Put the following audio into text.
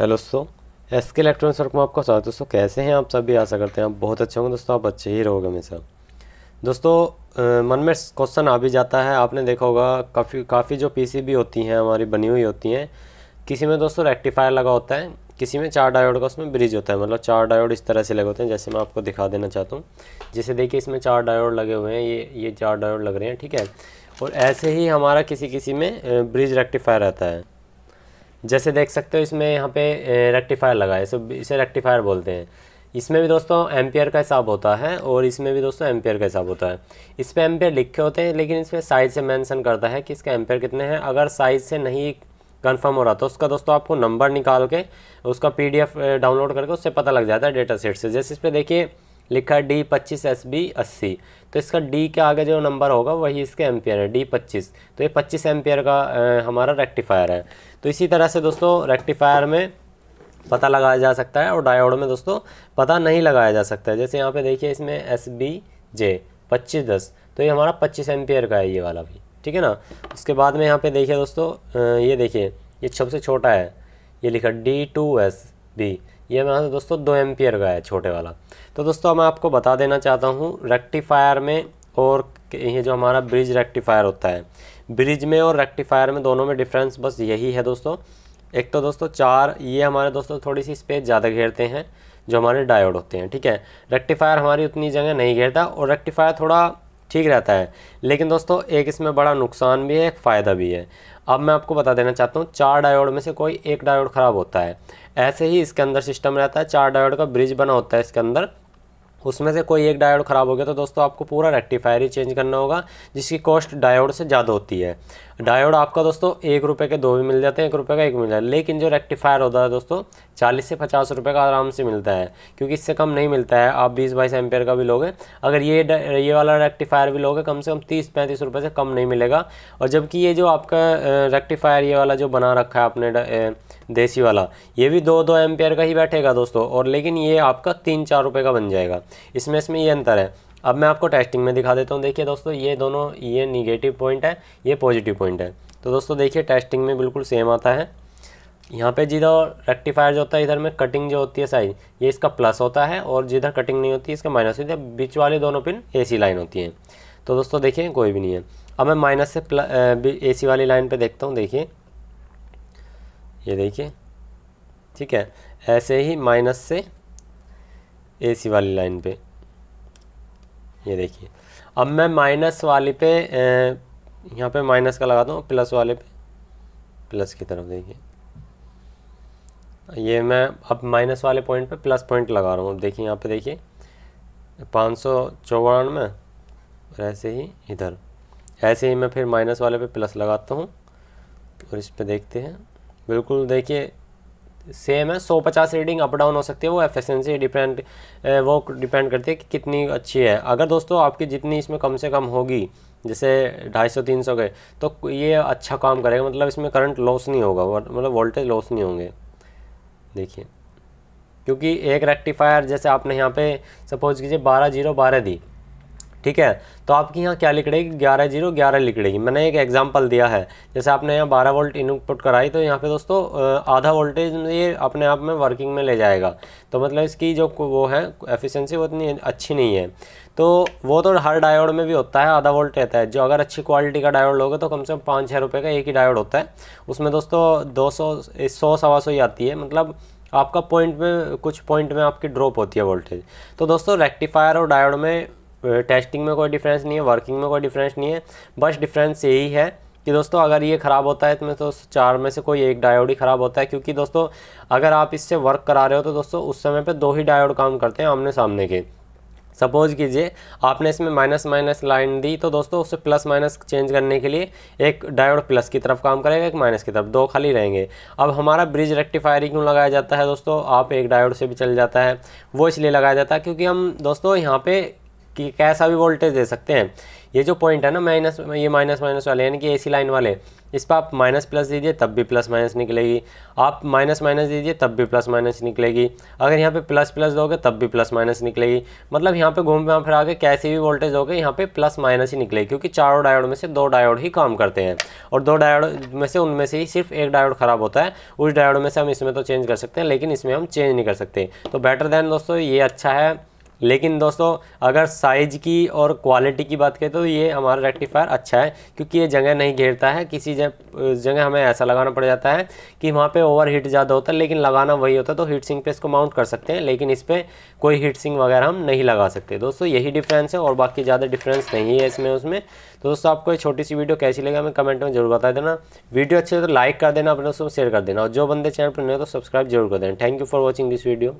hello दोस्तों S के electronics work में आपका स्वागत है दोस्तों कैसे हैं आप सभी आशा करते हैं आप बहुत अच्छे होंगे दोस्तों आप अच्छे ही रहोगे हमेशा दोस्तों मन में क्वेश्चन आ भी जाता है आपने देखा होगा काफ़ी काफ़ी जो पीसीबी होती हैं हमारी बनी हुई होती हैं किसी में दोस्तों रेक्टिफायर लगा होता है किसी में चार डायोड का उसमें ब्रिज होता है मतलब चार डायोड इस तरह से लगे होते हैं जैसे मैं आपको दिखा देना चाहता हूँ जैसे देखिए इसमें चार डायोड लगे हुए हैं ये ये चार डायोड लग रहे हैं ठीक है और ऐसे ही हमारा किसी किसी में ब्रिज रेक्टिफायर रहता है जैसे देख सकते हो इसमें यहाँ पे रेक्टिफायर लगा है इसे इसे रेक्टिफायर बोलते हैं इसमें भी दोस्तों एम्पियर का हिसाब होता है और इसमें भी दोस्तों एम्पियर का हिसाब होता है इस पर एम्पियर लिखे होते हैं लेकिन इसमें साइज से मैंसन करता है कि इसका एम्पियर कितने हैं अगर साइज से नहीं कन्फर्म हो रहा तो उसका दोस्तों आपको नंबर निकाल के उसका पी डाउनलोड करके उससे पता लग जाता है डेटा सेट से जैसे इस पर देखिए लिखा डी पच्चीस एस बी अस्सी तो इसका डी के आगे जो नंबर होगा वही इसके एम्पेयर है डी पच्चीस तो ये पच्चीस एम्पियर का हमारा रेक्टिफायर है तो इसी तरह से दोस्तों रेक्टिफायर में पता लगाया जा सकता है और डायोड में दोस्तों पता नहीं लगाया जा सकता है जैसे यहाँ पे देखिए इसमें एस बी जे पच्चीस दस तो ये हमारा पच्चीस एम्पियर का है ये वाला भी ठीक है ना उसके बाद में यहाँ पे देखिए दोस्तों ये देखिए ये सबसे छोटा है ये लिखा डी टू एस बी ये हमारा दोस्तों दो एम्पियर का है छोटे वाला तो दोस्तों मैं आपको बता देना चाहता हूँ रेक्टिफायर में और ये जो हमारा ब्रिज रेक्टिफायर होता है ब्रिज में और रेक्टिफायर में दोनों में डिफरेंस बस यही है दोस्तों एक तो दोस्तों चार ये हमारे दोस्तों थोड़ी सी स्पेस ज़्यादा घेरते हैं जो हमारे डायोड होते हैं ठीक है रेक्टिफायर हमारी उतनी जगह नहीं घेरता और रेक्टिफायर थोड़ा ठीक रहता है लेकिन दोस्तों एक इसमें बड़ा नुकसान भी है एक फ़ायदा भी है अब मैं आपको बता देना चाहता हूँ चार डायोड में से कोई एक डायोड ख़राब होता है ऐसे ही इसके अंदर सिस्टम रहता है चार डायोड का ब्रिज बना होता है इसके अंदर उसमें से कोई एक डायोड ख़राब हो गया तो दोस्तों आपको पूरा रेक्टिफायर ही चेंज करना होगा जिसकी कॉस्ट डायोड से ज़्यादा होती है डायोड आपका दोस्तों एक रुपये के दो भी मिल जाते हैं एक रुपये का एक मिल जाता है लेकिन जो रेक्टिफायर होता है दोस्तों चालीस से पचास रुपये का आराम से मिलता है क्योंकि इससे कम नहीं मिलता है आप बीस बाईस एम्पेयर का भी लोगे अगर ये ये वाला रेक्टिफायर भी लोगे कम से कम तीस पैंतीस रुपये से कम नहीं मिलेगा और जबकि ये जो आपका रेक्टिफायर ये वाला जो बना रखा है आपने देसी वाला ये भी दो दो एम्पेयर का ही बैठेगा दोस्तों और लेकिन ये आपका तीन चार रुपये का बन जाएगा इसमें इसमें ये अंतर है अब मैं आपको टेस्टिंग में दिखा देता हूँ देखिए दोस्तों ये दोनों ये निगेटिव पॉइंट है ये पॉजिटिव पॉइंट है तो दोस्तों देखिए टेस्टिंग में बिल्कुल सेम आता है यहाँ पे जिधर रेक्टिफायर जो होता है इधर में कटिंग जो होती है साइज ये इसका प्लस होता है और जिधर कटिंग नहीं होती है इसका माइनस होती है बीच वाले दोनों पिन एसी लाइन होती है तो दोस्तों देखिए कोई भी नहीं है अब मैं माइनस से ए सी वाली लाइन पे देखता हूँ देखिए ये देखिए ठीक है ऐसे ही माइनस से ए सी वाली लाइन पे ये देखिए अब मैं माइनस वाली पे यहाँ पे माइनस का लगाता हूँ प्लस वाले पे प्लस की तरफ देखिए ये मैं अब माइनस वाले पॉइंट पे प्लस पॉइंट लगा रहा हूँ अब देखिए यहाँ पे देखिए पाँच सौ चौवानवे और ऐसे ही इधर ऐसे ही मैं फिर माइनस वाले पे प्लस लगाता हूँ और इस पर देखते हैं बिल्कुल देखिए सेम है सौ पचास रीडिंग अप डाउन हो सकती है वो एफिशिएंसी डिपेंड वो डिपेंड करती है कि कितनी अच्छी है अगर दोस्तों आपकी जितनी इसमें कम से कम होगी जैसे ढाई सौ तीन सौ के तो ये अच्छा काम करेगा मतलब इसमें करंट लॉस नहीं होगा मतलब वोल्टेज लॉस नहीं होंगे देखिए क्योंकि एक रेक्टिफायर जैसे आपने यहाँ पे सपोज कीजिए बारह जीरो बारह दी ठीक है तो आपकी यहाँ क्या लिख रहेगी ग्यारह जीरो ग्यारह लिख रहेगी मैंने एक एग्जाम्पल दिया है जैसे आपने यहाँ बारह वोल्ट इनपुट कराई तो यहाँ पे दोस्तों आधा वोल्टेज ये अपने आप में वर्किंग में ले जाएगा तो मतलब इसकी जो वो है एफिशिएंसी वो इतनी अच्छी नहीं है तो वो तो हर डायोड में भी होता है आधा वोल्ट रहता है जो अगर अच्छी क्वालिटी का डायोड लोगे तो कम से कम पाँच छः रुपये का एक ही डायोड होता है उसमें दोस्तों दो सौ सौ सवा सौ ही आती है मतलब आपका पॉइंट में कुछ पॉइंट में आपकी ड्रॉप होती है वोल्टेज तो दोस्तों रेक्टिफायर और डायोड में टेस्टिंग में कोई डिफरेंस नहीं है वर्किंग में कोई डिफरेंस नहीं है बस डिफरेंस यही है कि दोस्तों अगर ये ख़राब होता है तो मैं तो चार में से कोई एक डायोड ही ख़राब होता है क्योंकि दोस्तों अगर आप इससे वर्क करा रहे हो तो दोस्तों उस समय पे दो ही डायोड काम करते हैं आमने सामने के सपोज़ कीजिए आपने इसमें माइनस माइनस लाइन दी तो दोस्तों उससे प्लस माइनस चेंज करने के लिए एक डायोड प्लस की तरफ काम करेगा एक माइनस की तरफ दो खाली रहेंगे अब हमारा ब्रिज रेक्टिफायर ही क्यों लगाया जाता है दोस्तों आप एक डायोड से भी चल जाता है वो इसलिए लगाया जाता है क्योंकि हम दोस्तों यहाँ पे कि कैसा भी वोल्टेज दे सकते हैं ये जो पॉइंट है ना माइनस ये माइनस माइनस वाले यानी कि एसी लाइन वाले इस पर आप माइनस प्लस दीजिए तब भी प्लस माइनस निकलेगी आप माइनस माइनस दीजिए तब भी प्लस माइनस निकलेगी अगर यहाँ पे प्लस प्लस दोगे तब भी प्लस माइनस निकलेगी मतलब यहाँ पे घूम फिर आगे कैसे भी वोल्टेज दोगे यहाँ पे प्लस माइनस ही निकलेगी क्योंकि चारों डायोड में से दो डायोड ही काम करते हैं और दो डायोड में से उनमें से ही सिर्फ एक डायोड ख़राब होता है उस डायोड में से हम इसमें तो चेंज कर सकते हैं लेकिन इसमें हम चेंज नहीं कर सकते तो बेटर दैन दोस्तों ये अच्छा है लेकिन दोस्तों अगर साइज़ की और क्वालिटी की बात करें तो ये हमारा रेक्टिफायर अच्छा है क्योंकि ये जगह नहीं घेरता है किसी जगह हमें ऐसा लगाना पड़ जाता है कि वहाँ पे ओवर हीट ज़्यादा होता है लेकिन लगाना वही होता है तो हीट सिंक पे इसको माउंट कर सकते हैं लेकिन इस पर कोई हीट सिंक वगैरह हम नहीं लगा सकते दोस्तों यही डिफरेंस है और बाकी ज़्यादा डिफरेंस नहीं है इसमें उसमें तो दोस्तों आपको ये छोटी सी वीडियो कैसी लगे हमें कमेंट में जरूर बता देना वीडियो अच्छी हो तो लाइक कर देना अपने दोस्तों शेयर कर देना और जो बंदे चैनल पर नहीं हो तो सब्सक्राइब जरूर कर देना thank you for watching this video